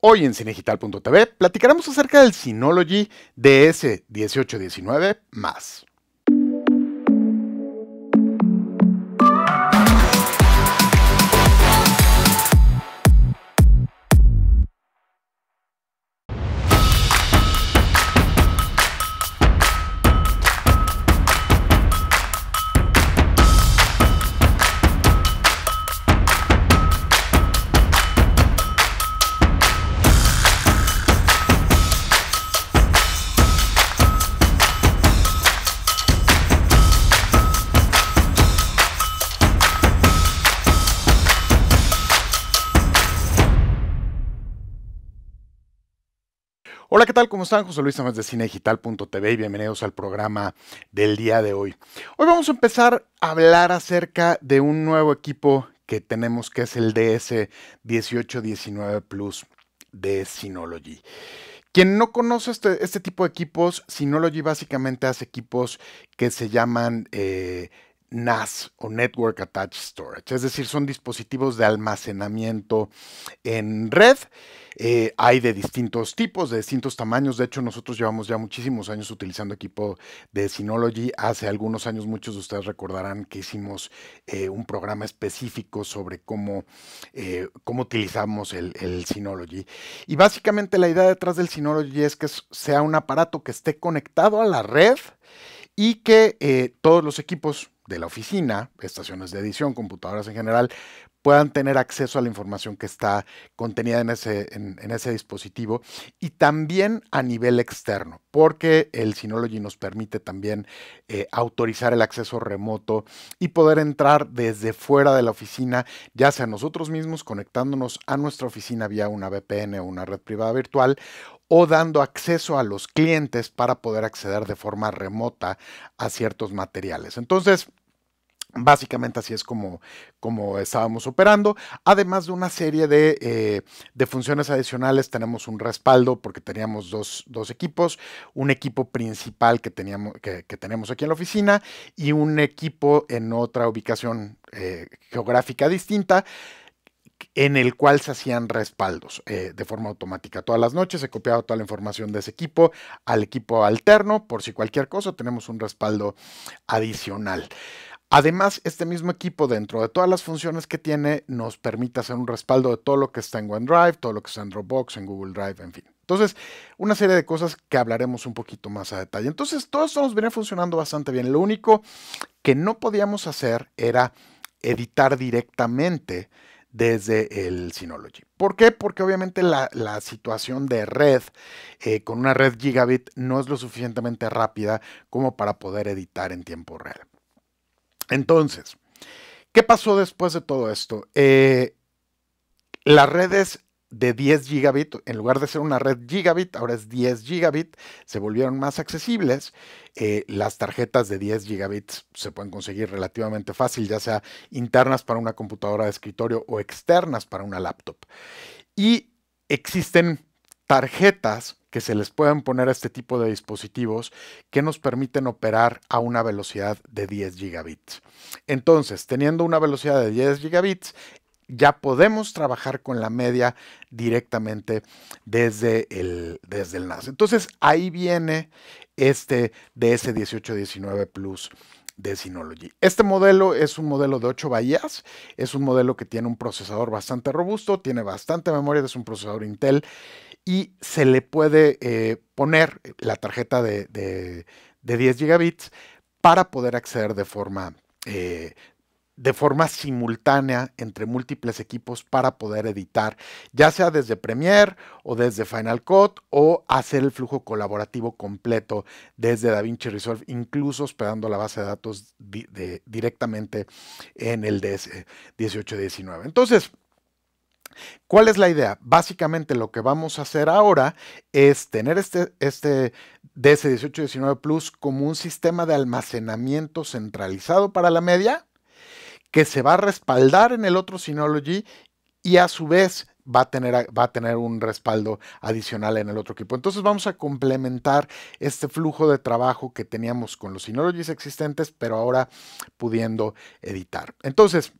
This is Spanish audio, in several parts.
Hoy en cinegital.tv platicaremos acerca del Synology DS1819 más. Hola, ¿qué tal? ¿Cómo están? José Luis Amas de Cinedigital.tv y bienvenidos al programa del día de hoy. Hoy vamos a empezar a hablar acerca de un nuevo equipo que tenemos que es el DS1819 Plus de Synology. Quien no conoce este, este, tipo de equipos, Synology básicamente hace equipos que se llaman eh, NAS o Network Attached Storage, es decir, son dispositivos de almacenamiento en red. Eh, hay de distintos tipos, de distintos tamaños. De hecho, nosotros llevamos ya muchísimos años utilizando equipo de Synology. Hace algunos años, muchos de ustedes recordarán que hicimos eh, un programa específico sobre cómo, eh, cómo utilizamos el, el, Synology. Y básicamente la idea detrás del Synology es que sea un aparato que esté conectado a la red y que todos los equipos de la oficina, estaciones de edición, computadoras en general, puedan tener acceso a la información que está contenida en ese, en, ese dispositivo y también a nivel externo, porque el Synology nos permite también eh, autorizar el acceso remoto y poder entrar desde fuera de la oficina, ya sea nosotros mismos conectándonos a nuestra oficina vía una VPN o una red privada virtual o dando acceso a los clientes para poder acceder de forma remota a ciertos materiales. Entonces, Básicamente así es como, como, estábamos operando. Además de una serie de, eh, de funciones adicionales, tenemos un respaldo porque teníamos dos, dos equipos, un equipo principal que, teníamos, que, tenemos aquí en la oficina y un equipo en otra ubicación eh, geográfica distinta en el cual se hacían respaldos eh, de forma automática. Todas las noches se copiaba toda la información de ese equipo al equipo alterno, por si cualquier cosa tenemos un respaldo adicional. Además, este mismo equipo, dentro de todas las funciones que tiene, nos permite hacer un respaldo de todo lo que está en OneDrive, todo lo que está en Dropbox, en Google Drive, en fin. Entonces, una serie de cosas que hablaremos un poquito más a detalle. Entonces, todo esto nos viene funcionando bastante bien. Lo único que no podíamos hacer era editar directamente desde el Synology. ¿Por qué? Porque obviamente la, situación de red eh, con una red gigabit no es lo suficientemente rápida como para poder editar en tiempo real. Entonces, ¿qué pasó después de todo esto? Eh, las redes de 10 gigabit, en lugar de ser una red gigabit, ahora es 10 gigabit, se volvieron más accesibles. Eh, las tarjetas de 10 gigabits se pueden conseguir relativamente fácil, ya sea internas para una computadora de escritorio o externas para una laptop. Y existen tarjetas que se les pueden poner a este tipo de dispositivos que nos permiten operar a una velocidad de 10 gigabits. Entonces, teniendo una velocidad de 10 gigabits, ya podemos trabajar con la media directamente desde el, desde el NAS. Entonces, ahí viene este DS1819 Plus de Synology. Este modelo es un modelo de 8 bahías, es un modelo que tiene un procesador bastante robusto, tiene bastante memoria, es un procesador Intel y se le puede eh, poner la tarjeta de, 10 gigabits para poder acceder de forma eh, de forma simultánea entre múltiples equipos para poder editar, ya sea desde Premiere o desde Final Cut o hacer el flujo colaborativo completo desde DaVinci Resolve, incluso hospedando la base de datos directamente en el DS 1819. Entonces, ¿Cuál es la idea? Básicamente lo que vamos a hacer ahora es tener este, este DS1819 Plus como un sistema de almacenamiento centralizado para la media que se va a respaldar en el otro Synology y a su vez va a, tener, va a tener un respaldo adicional en el otro equipo. Entonces vamos a complementar este flujo de trabajo que teníamos con los Synologies existentes, pero ahora pudiendo editar. Entonces,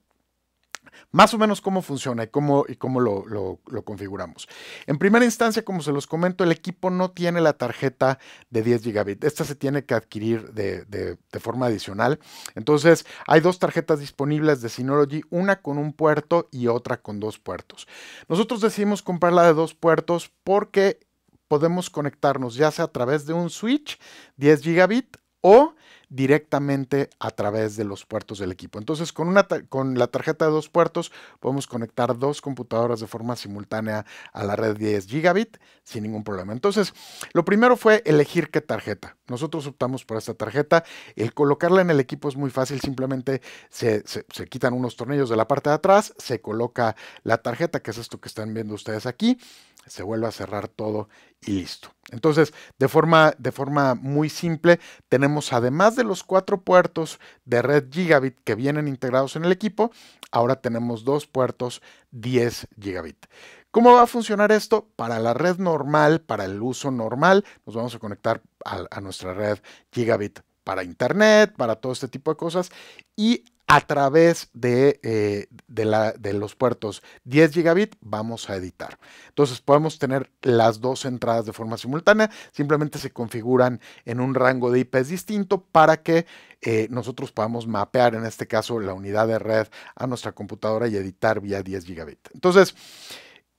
más o menos cómo funciona y cómo, y cómo lo, configuramos. En primera instancia, como se los comento, el equipo no tiene la tarjeta de 10 gigabit. Esta se tiene que adquirir de, de forma adicional. Entonces, hay dos tarjetas disponibles de Synology, una con un puerto y otra con dos puertos. Nosotros decidimos comprar la de dos puertos porque podemos conectarnos ya sea a través de un switch 10 gigabit o directamente a través de los puertos del equipo. Entonces, con, una con la tarjeta de dos puertos podemos conectar dos computadoras de forma simultánea a la red 10 gigabit sin ningún problema. Entonces, lo primero fue elegir qué tarjeta. Nosotros optamos por esta tarjeta. El colocarla en el equipo es muy fácil, simplemente se, quitan unos tornillos de la parte de atrás, se coloca la tarjeta, que es esto que están viendo ustedes aquí, se vuelve a cerrar todo y listo. Entonces, de forma, de forma muy simple, tenemos además de los cuatro puertos de red gigabit que vienen integrados en el equipo, ahora tenemos dos puertos 10 gigabit. ¿Cómo va a funcionar esto? Para la red normal, para el uso normal, nos vamos a conectar a, nuestra red gigabit para internet, para todo este tipo de cosas y a través eh, de, la, de, los puertos 10 gigabit vamos a editar. Entonces podemos tener las dos entradas de forma simultánea, simplemente se configuran en un rango de IPs distinto para que eh, nosotros podamos mapear en este caso la unidad de red a nuestra computadora y editar vía 10 gigabit. Entonces,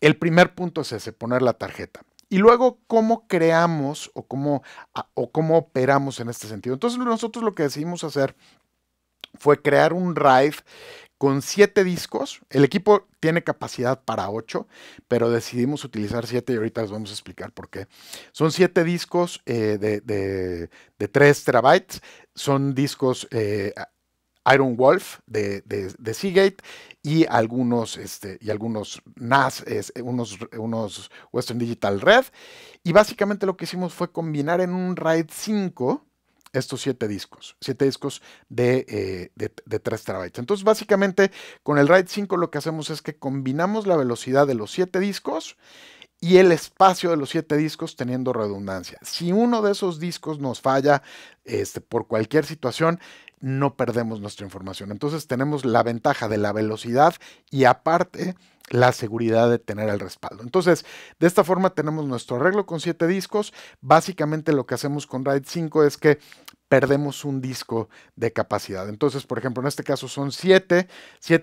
el primer punto es ese, poner la tarjeta. Y luego, ¿cómo creamos o cómo, o cómo operamos en este sentido? Entonces, nosotros lo que decidimos hacer fue crear un RAID con siete discos. El equipo tiene capacidad para ocho, pero decidimos utilizar siete y ahorita les vamos a explicar por qué. Son siete discos eh, de, de, 3 terabytes, son discos eh, Iron Wolf de, Seagate y algunos, este, y algunos NAS, unos, unos Western Digital Red. Y básicamente lo que hicimos fue combinar en un RAID 5 estos siete discos, siete discos de, eh, de, 3 terabytes. Entonces, básicamente, con el RAID 5 lo que hacemos es que combinamos la velocidad de los siete discos y el espacio de los siete discos teniendo redundancia. Si uno de esos discos nos falla este, por cualquier situación, no perdemos nuestra información. Entonces tenemos la ventaja de la velocidad y aparte la seguridad de tener el respaldo. Entonces, de esta forma tenemos nuestro arreglo con 7 discos. Básicamente lo que hacemos con RAID 5 es que perdemos un disco de capacidad. Entonces, por ejemplo, en este caso son 7,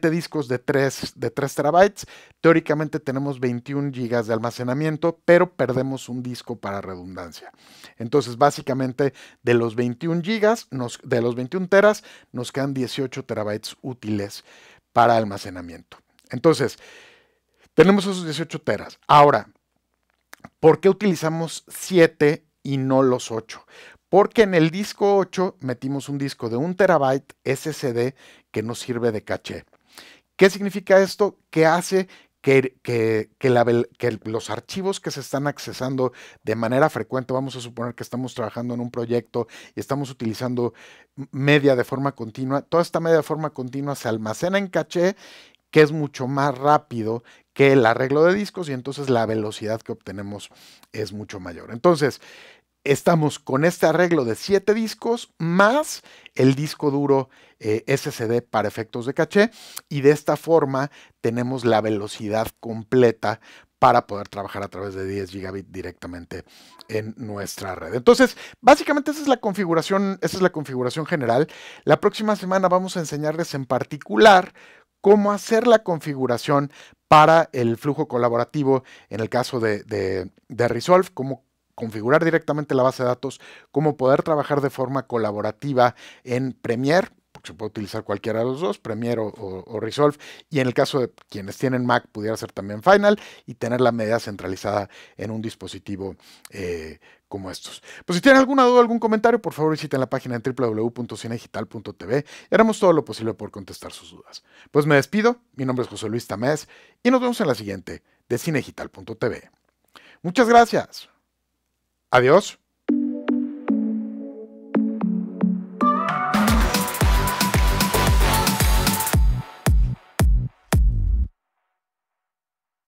discos de 3, de terabytes. Teóricamente tenemos 21 gigas de almacenamiento, pero perdemos un disco para redundancia. Entonces, básicamente, de los 21 gigas, nos, de los 21 teras, nos quedan 18 terabytes útiles para almacenamiento. Entonces, tenemos esos 18 teras. Ahora, ¿por qué utilizamos 7 y no los 8? Porque en el disco 8 metimos un disco de 1 terabyte SSD que nos sirve de caché. ¿Qué significa esto? Que hace que, que, los archivos que se están accesando de manera frecuente, vamos a suponer que estamos trabajando en un proyecto y estamos utilizando media de forma continua, toda esta media de forma continua se almacena en caché que es mucho más rápido que el arreglo de discos y entonces la velocidad que obtenemos es mucho mayor. Entonces, estamos con este arreglo de 7 discos más el disco duro eh, SSD para efectos de caché y de esta forma tenemos la velocidad completa para poder trabajar a través de 10 gigabit directamente en nuestra red. Entonces, básicamente esa es la configuración, esa es la configuración general. La próxima semana vamos a enseñarles en particular cómo hacer la configuración para el flujo colaborativo en el caso de, de, Resolve, cómo configurar directamente la base de datos, cómo poder trabajar de forma colaborativa en Premiere se puede utilizar cualquiera de los dos, Premiere o, Resolve, y en el caso de quienes tienen Mac pudiera ser también Final y tener la media centralizada en un dispositivo eh, como estos. Pues si tienen alguna duda o algún comentario, por favor visiten la página en www.cinegital.tv y haremos todo lo posible por contestar sus dudas. Pues me despido, mi nombre es José Luis Tamés y nos vemos en la siguiente de cinegital.tv. Muchas gracias. Adiós.